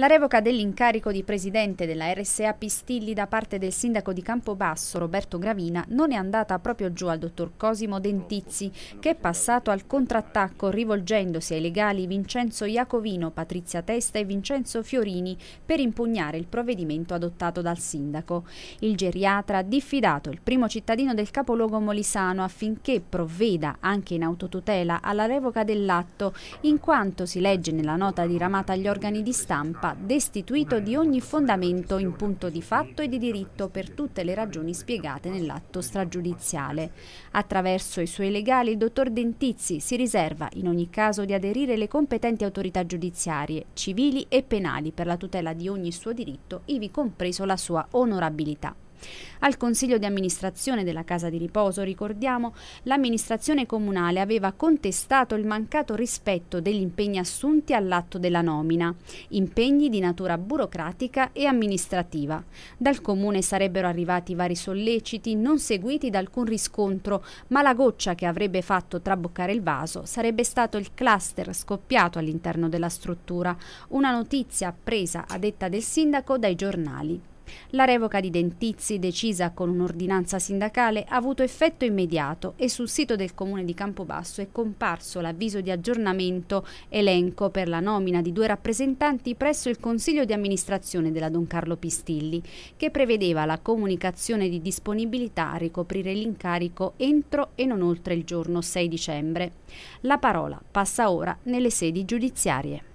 La revoca dell'incarico di presidente della RSA Pistilli da parte del sindaco di Campobasso Roberto Gravina non è andata proprio giù al dottor Cosimo Dentizzi che è passato al contrattacco rivolgendosi ai legali Vincenzo Iacovino, Patrizia Testa e Vincenzo Fiorini per impugnare il provvedimento adottato dal sindaco. Il geriatra ha diffidato il primo cittadino del capoluogo molisano affinché provveda anche in autotutela alla revoca dell'atto in quanto si legge nella nota diramata agli organi di stampa va destituito di ogni fondamento in punto di fatto e di diritto per tutte le ragioni spiegate nell'atto stragiudiziale. Attraverso i suoi legali il dottor Dentizzi si riserva in ogni caso di aderire alle competenti autorità giudiziarie, civili e penali per la tutela di ogni suo diritto, ivi compreso la sua onorabilità. Al Consiglio di amministrazione della Casa di Riposo, ricordiamo, l'amministrazione comunale aveva contestato il mancato rispetto degli impegni assunti all'atto della nomina, impegni di natura burocratica e amministrativa. Dal comune sarebbero arrivati vari solleciti non seguiti da alcun riscontro, ma la goccia che avrebbe fatto traboccare il vaso sarebbe stato il cluster scoppiato all'interno della struttura, una notizia appresa a detta del sindaco dai giornali. La revoca di Dentizi, decisa con un'ordinanza sindacale, ha avuto effetto immediato e sul sito del comune di Campobasso è comparso l'avviso di aggiornamento elenco per la nomina di due rappresentanti presso il Consiglio di amministrazione della Don Carlo Pistilli, che prevedeva la comunicazione di disponibilità a ricoprire l'incarico entro e non oltre il giorno 6 dicembre. La parola passa ora nelle sedi giudiziarie.